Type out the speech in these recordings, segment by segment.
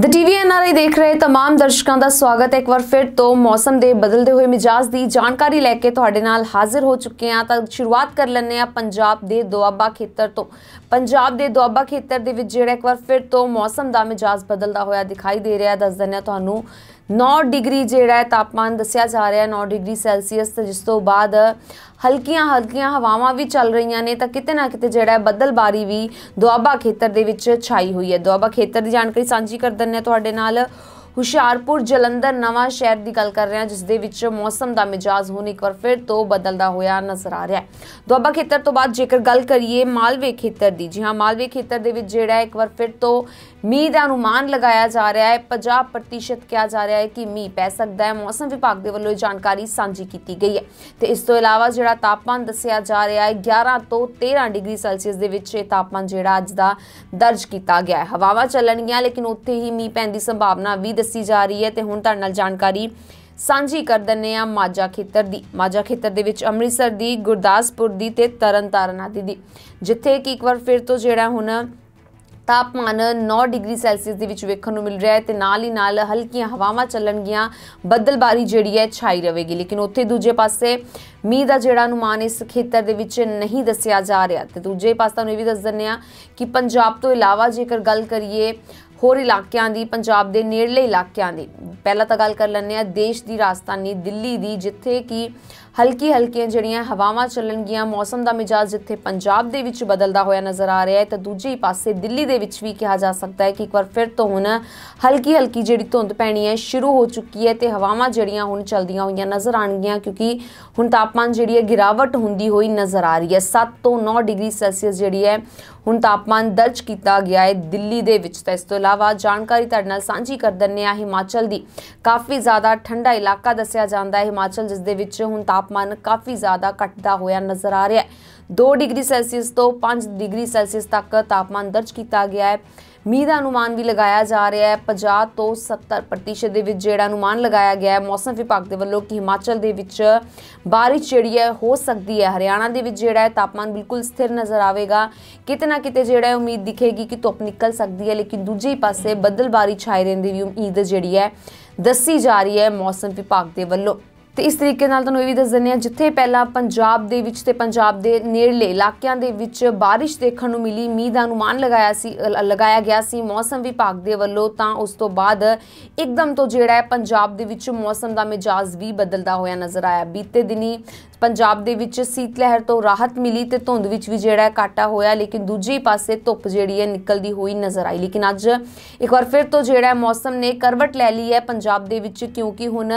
ਦ TV NRI ਦੇਖ ਰਹੇ तमाम ਦਰਸ਼ਕਾਂ ਦਾ ਸਵਾਗਤ ਹੈ ਇੱਕ ਵਾਰ ਫਿਰ ਤੋਂ ਮੌਸਮ ਦੇ ਬਦਲਦੇ ਹੋਏ ਮਿਜਾਜ਼ ਦੀ ਜਾਣਕਾਰੀ ਲੈ ਕੇ ਤੁਹਾਡੇ ਨਾਲ ਹਾਜ਼ਰ ਹੋ ਚੁੱਕੇ ਹਾਂ ਤਾਂ ਸ਼ੁਰੂਆਤ ਕਰ ਲੈਂਦੇ ਆ ਪੰਜਾਬ ਦੇ ਦੁਆਬਾ ਖੇਤਰ ਤੋਂ ਪੰਜਾਬ ਦੇ ਦੁਆਬਾ ਖੇਤਰ ਦੇ ਵਿੱਚ ਜਿਹੜਾ ਇੱਕ ਵਾਰ ਫਿਰ ਤੋਂ ਮੌਸਮ ਦਾ ਮਿਜਾਜ਼ ਬਦਲਦਾ ਹੋਇਆ ਦਿਖਾਈ ਦੇ ਰਿਹਾ ਦੱਸ ਦਿੰਦੇ ਆ ਤੁਹਾਨੂੰ 9 ਡਿਗਰੀ ਜਿਹੜਾ ਹੈ ਤਾਪਮਾਨ ਦੱਸਿਆ ਜਾ ਰਿਹਾ ਹੈ 9 ਡਿਗਰੀ ਸੈਲਸੀਅਸ ਤੇ ਜਿਸ ਤੋਂ ਬਾਅਦ ਹਲਕੀਆਂ ਹਲਕੀਆਂ ਹਵਾਵਾਂ ਵੀ ਚੱਲ ਰਹੀਆਂ ਨੇ ਤਾਂ ਕਿਤੇ ਨਾ ਕਿਤੇ ਜਿਹੜਾ ਹੈ ਬੱਦਲਬਾਰੀ ਵੀ ਦੁਆਬਾ ਖੇਤਰ ਦੇ ਵਿੱਚ ਛਾਈ ਹੋਈ ਹੈ ਦੁਆਬਾ ਖੇਤਰ ਦੀ ਜਾਣਕਾਰੀ ਸਾਂਝੀ ਕਰ ਦਿੰਨੇ ਆ ਤੁਹਾਡੇ ਨਾਲ ਹੁਸ਼ਿਆਰਪੁਰ ਜਲੰਧਰ ਨਵਾਂ ਸ਼ਹਿਰ ਦੀ ਗੱਲ ਕਰ ਰਹੇ ਹਾਂ ਜਿਸ ਦੇ ਵਿੱਚ ਮੌਸਮ ਦਾ ਮਿਜਾਜ਼ ਹੁਣ ਇੱਕ ਵਾਰ ਫਿਰ ਤੋਂ ਬਦਲਦਾ ਹੋਇਆ ਨਜ਼ਰ ਆ ਰਿਹਾ ਹੈ ਦੁਆਬਾ ਖੇਤਰ ਤੋਂ ਬਾਅਦ ਜੇਕਰ ਗੱਲ ਕਰੀਏ ਮਾਲਵੇ ਖੇਤਰ ਦੀ ਜੀ ਹਾਂ ਮਾਲਵੇ ਖੇਤਰ ਦੇ ਵਿੱਚ ਜਿਹੜਾ ਇੱਕ ਵਾਰ ਫਿਰ ਤੋਂ ਮੀਂਹ ਦਾ ਅਨੁਮਾਨ ਲਗਾਇਆ ਜਾ ਰਿਹਾ ਹੈ 50% ਕਿਹਾ ਜਾ ਰਿਹਾ ਹੈ ਕਿ ਮੀਂਹ ਪੈ ਸਕਦਾ ਹੈ ਮੌਸਮ ਵਿਭਾਗ ਦੇ ਵੱਲੋਂ ਜਾਣਕਾਰੀ ਸਾਂਝੀ ਕੀਤੀ ਗਈ ਹੈ ਤੇ ਇਸ ਤੋਂ ਇਲਾਵਾ ਜਿਹੜਾ ਤਾਪਮਾਨ ਦੱਸਿਆ ਜਾ ਰਿਹਾ ਹੈ 11 ਤੋਂ 13 ਡਿਗਰੀ ਸੈਲਸੀਅਸ ਦੇ ਵਿੱਚ ਇਹ ਤਾਪਮਾਨ ਜਿਹੜਾ ਅੱਜ ਦਾ ਦਰਜ ਕੀਤਾ ਗਿਆ ਹੈ ਹਵਾਵਾਂ ਚੱਲਣਗੀਆਂ ਲੇਕਿਨ ਉੱਥੇ ਹੀ ਮੀਂਹ ਪੈਣ ਦੀ ਸੰਭਾਵਨਾ ਵੀ ਦੱਸੀ ਜਾ ਰਹੀ ਹੈ ਤੇ ਹੁਣ ਤੁਹਾਡੇ ਨਾਲ ਜਾਣਕਾਰੀ ਸਾਂਝੀ ਕਰ ਦਿੰਨੇ ਆ ਮਾਜਾ ਖੇਤਰ ਦੀ ਮਾਜਾ ਖੇਤਰ ਦੇ ਵਿੱਚ ਅੰਮ੍ਰਿਤਸਰ ਦੀ ਗੁਰਦਾਸਪੁਰ ਦੀ ਤੇ ਤਰਨਤਾਰਨ ਆਦਿ ਦੀ ਜਿੱਥੇ ਕਿ ਇੱਕ ਵਾਰ ਫਿਰ ਤੋਂ ਜਿਹੜਾ ਹੁਣ ਤਾਪਮਾਨ 9 ਡਿਗਰੀ ਸੈਲਸੀਅਸ ਦੇ ਵਿੱਚ ਵੇਖਣ ਨੂੰ ਮਿਲ ਰਿਹਾ ਹੈ ਤੇ ਨਾਲ ਹੀ ਨਾਲ ਹਲਕੀਆਂ ਹਵਾਵਾਂ ਚੱਲਣਗੀਆਂ ਬੱਦਲਬਾਰੀ ਜਿਹੜੀ ਹੈ ਛਾਈ ਰਹੇਗੀ ਲੇਕਿਨ ਉੱਥੇ ਦੂਜੇ ਪਾਸੇ ਮੀਂਹ ਦਾ ਜਿਹੜਾ ਅਨੁਮਾਨ ਇਸ ਖੇਤਰ ਦੇ ਵਿੱਚ ਨਹੀਂ ਦੱਸਿਆ ਜਾ ਰਿਹਾ ਤੇ ਦੂਜੇ ਪਾਸੇ ਤੁਹਾਨੂੰ ਇਹ ਵੀ ਦੱਸ ਦਿੰਨੇ ਆ ਕਿ ਪੰਜਾਬ ਤੋਂ ਇਲਾਵਾ ਜੇਕਰ ਗੱਲ ਕਰੀਏ ਹੋਰ ਇਲਾਕਿਆਂ ਦੀ ਪੰਜਾਬ ਦੇ ਨੇੜਲੇ ਇਲਾਕਿਆਂ ਦੀ ਪਹਿਲਾਂ ਤਾਂ ਗੱਲ ਕਰ ਲੈਂਦੇ ਆ ਦੇਸ਼ ਦੀ ਰਾਜਧਾਨੀ ਦਿੱਲੀ ਦੀ ਜਿੱਥੇ ਕਿ ਹਲਕੀ ਹਲਕੀਆਂ ਜਿਹੜੀਆਂ ਹਵਾਵਾਂ ਚੱਲਣਗੀਆਂ ਮੌਸਮ ਦਾ ਮਿਜਾਜ਼ ਜਿੱਥੇ ਪੰਜਾਬ ਦੇ ਵਿੱਚ ਬਦਲਦਾ ਹੋਇਆ ਨਜ਼ਰ ਆ ਰਿਹਾ ਹੈ ਤਾਂ ਦੂਜੀ ਪਾਸੇ ਦਿੱਲੀ ਦੇ ਵਿੱਚ ਵੀ ਕਿਹਾ ਜਾ ਸਕਦਾ ਹੈ ਕਿ ਇੱਕ ਵਾਰ ਫਿਰ ਤੋਂ ਹੁਣ ਹਲਕੀ ਹਲਕੀ ਜਿਹੜੀ ਧੁੰਦ ਪੈਣੀ ਹੈ ਸ਼ੁਰੂ ਹੋ ਚੁੱਕੀ ਹੈ ਤੇ ਹਵਾਵਾਂ ਜਿਹੜੀਆਂ ਹੁਣ ਚਲਦੀਆਂ ਹੋਈਆਂ ਨਜ਼ਰ ਆਣਗੀਆਂ ਕਿਉਂਕਿ ਹੁਣ ਤਾਪਮਾਨ ਜਿਹੜੀ ਹੈ ਗਿਰਾਵਟ ਹੁੰਦੀ ਹੋਈ ਨਜ਼ਰ ਆ ਰਹੀ ਹੈ 7 ਤੋਂ 9 ਡਿਗਰੀ ਸੈਲਸੀਅਸ ਜਿਹੜੀ ਹੈ ਹੁਣ ਤਾਪਮਾਨ ਦਰਜ ਕੀਤਾ ਗਿਆ ਹੈ ਦਿੱਲੀ ਦੇ ਵਿੱਚ ਤਾਂ ਇਸ ਤੋਂ ਇਲਾਵਾ ਜਾਣਕਾਰੀ ਤੁਹਾਡੇ ਨਾਲ ਸਾਂਝੀ ਕਰ ਦਿੰਨੇ ਆ ਹਿਮਾਚਲ ਦੀ ਕਾਫੀ ਜ਼ਿਆਦਾ ਠੰਡਾ ਇਲਾਕਾ ਦੱਸਿਆ ਜਾਂਦਾ ਹੈ ਹਿਮਾਚਲ ਜਿਸ ਦੇ ਵਿੱਚ ਹੁਣ ਤਾਪ ਤਾਪਮਾਨ ਕਾਫੀ ਜ਼ਿਆਦਾ ਘਟਦਾ ਹੋਇਆ ਨਜ਼ਰ ਆ ਰਿਹਾ ਹੈ 2 ਡਿਗਰੀ ਸੈਲਸੀਅਸ ਤੋਂ 5 ਡਿਗਰੀ ਸੈਲਸੀਅਸ ਤੱਕ ਤਾਪਮਾਨ ਦਰਜ ਕੀਤਾ ਗਿਆ ਹੈ ਮੀਂਹ ਦਾ ਅਨੁਮਾਨ ਵੀ ਲਗਾਇਆ ਜਾ ਰਿਹਾ ਹੈ 50 ਤੋਂ 70% ਦੇ ਵਿੱਚ ਜਿਹੜਾ ਅਨੁਮਾਨ ਲਗਾਇਆ ਗਿਆ ਹੈ ਮੌਸਮ ਵਿਭਾਗ ਦੇ ਵੱਲੋਂ ਕਿ ਹਿਮਾਚਲ ਦੇ ਵਿੱਚ بارش ਜਿਹੜੀ ਹੈ ਹੋ ਸਕਦੀ ਹੈ ਹਰਿਆਣਾ ਦੇ ਵਿੱਚ ਜਿਹੜਾ ਹੈ ਤਾਪਮਾਨ ਬਿਲਕੁਲ ਸਥਿਰ ਨਜ਼ਰ ਆਵੇਗਾ ਕਿਤਨਾ ਕਿਤੇ ਜਿਹੜਾ ਹੈ ਉਮੀਦ ਦਿਖੇਗੀ ਕਿ ਧੁੱਪ ਨਿਕਲ ਸਕਦੀ ਹੈ ਲੇਕਿਨ ਦੂਜੇ ਪਾਸੇ ਬੱਦਲਬਾਰੀ ਛਾਏ ਰਹਿਣ ਦੀ ਵੀ ਉਮੀਦ ਜਿਹੜੀ ਹੈ ਦੱਸੀ ਜਾ ਰਹੀ ਹੈ ਮੌਸਮ ਵਿਭਾਗ ਦੇ ਵੱਲੋਂ ਤੇ ਇਸ ਤਰੀਕੇ ਨਾਲ ਤੁਹਾਨੂੰ ਇਹ ਵੀ ਦੱਸ ਦਿੰਨੇ ਆ ਜਿੱਥੇ ਪਹਿਲਾਂ ਪੰਜਾਬ ਦੇ ਵਿੱਚ ਤੇ ਪੰਜਾਬ ਦੇ ਨੇੜਲੇ ਇਲਾਕਿਆਂ ਦੇ ਵਿੱਚ ਬਾਰਿਸ਼ ਦੇਖਣ ਨੂੰ ਮਿਲੀ ਮੀਂਹ ਦਾ ਅਨੁਮਾਨ ਲਗਾਇਆ ਸੀ ਲਗਾਇਆ ਗਿਆ ਸੀ ਮੌਸਮ ਵਿਭਾਗ ਦੇ ਵੱਲੋਂ ਤਾਂ ਉਸ ਤੋਂ ਬਾਅਦ ਇੱਕਦਮ ਤੋਂ ਜਿਹੜਾ ਹੈ ਪੰਜਾਬ ਦੇ ਵਿੱਚ ਮੌਸਮ ਦਾ ਮਿਜਾਜ਼ ਵੀ ਬਦਲਦਾ ਹੋਇਆ ਨਜ਼ਰ ਆਇਆ ਬੀਤੇ ਦਿਨੀ ਪੰਜਾਬ ਦੇ ਵਿੱਚ ਸੀਤ ਲਹਿਰ ਤੋਂ ਰਾਹਤ ਮਿਲੀ ਤੇ ਧੁੰਦ ਵਿੱਚ ਵੀ ਜਿਹੜਾ ਕਾਟਾ ਹੋਇਆ ਲੇਕਿਨ ਦੂਜੇ ਪਾਸੇ ਧੁੱਪ ਜਿਹੜੀ ਹੈ ਨਿਕਲਦੀ ਹੋਈ ਨਜ਼ਰ ਆਈ ਲੇਕਿਨ ਅੱਜ ਇੱਕ ਵਾਰ ਫਿਰ ਤੋਂ ਜਿਹੜਾ ਮੌਸਮ ਨੇ ਕਰਵਟ ਲੈ ਲਈ ਹੈ ਪੰਜਾਬ ਦੇ ਵਿੱਚ ਕਿਉਂਕਿ ਹੁਣ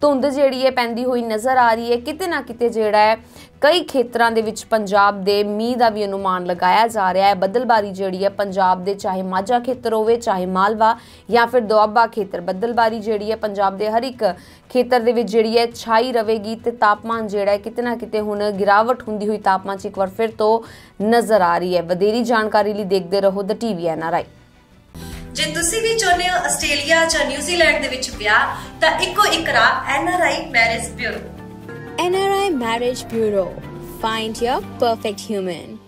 ਧੁੰਦ ਜਿਹੜੀ ਹੈ ਪੈਂਦੀ ਹੋਈ ਨਜ਼ਰ ਆ ਰਹੀ ਹੈ ਕਿਤੇ ਨਾ ਕਿਤੇ ਜਿਹੜਾ ਹੈ ਕਈ ਖੇਤਰਾਂ ਦੇ ਵਿੱਚ ਪੰਜਾਬ ਦੇ ਮੀਂਹ ਦਾ ਵੀ ਅਨੁਮਾਨ ਲਗਾਇਆ ਜਾ ਰਿਹਾ ਹੈ ਬੱਦਲਬਾਰੀ ਜਿਹੜੀ ਹੈ ਪੰਜਾਬ ਦੇ ਚਾਹੇ ਮਾਝਾ ਖੇਤਰ ਹੋਵੇ ਚਾਹੇ ਮਾਲਵਾ ਜਾਂ ਫਿਰ ਦੁਆਬਾ ਖੇਤਰ ਬੱਦਲਬਾਰੀ ਜਿਹੜੀ ਹੈ ਪੰਜਾਬ ਦੇ ਹਰ ਇੱਕ ਖੇਤਰ ਦੇ ਵਿੱਚ ਜਿਹੜੀ ਹੈ ਛਾਈ ਰਵੇਗੀ ਤੇ ਤਾਪਮਾਨ ਜਿਹੜਾ ਹੈ ਕਿਤਨਾ ਕਿਤੇ ਹੁਣ ਗਿਰਾਵਟ ਹੁੰਦੀ ਹੋਈ ਤਾਪਮਾਨ 'ਚ ਇੱਕ ਵਾਰ ਫਿਰ ਤੋਂ ਨਜ਼ਰ ਆ ਰਹੀ ਹੈ ਵਧੇਰੀ ਜਾਣਕਾਰੀ ਲਈ ਦੇਖਦੇ ਰਹੋ ਦਾ ਟੀਵੀ ਐਨਆਰਆਈ ਜੇ ਤੁਸੀਂ ਵੀ ਚਾਹੁੰਦੇ ਹੋ ਆਸਟ੍ਰੇਲੀਆ ਜਾਂ ਨਿਊਜ਼ੀਲੈਂਡ ਦੇ ਵਿੱਚ ਵਿਆਹ ਤਾਂ ਇੱਕੋ ਇੱਕ ਰਾਹ NRI marriage bureau NRI Marriage Bureau. Find your perfect human.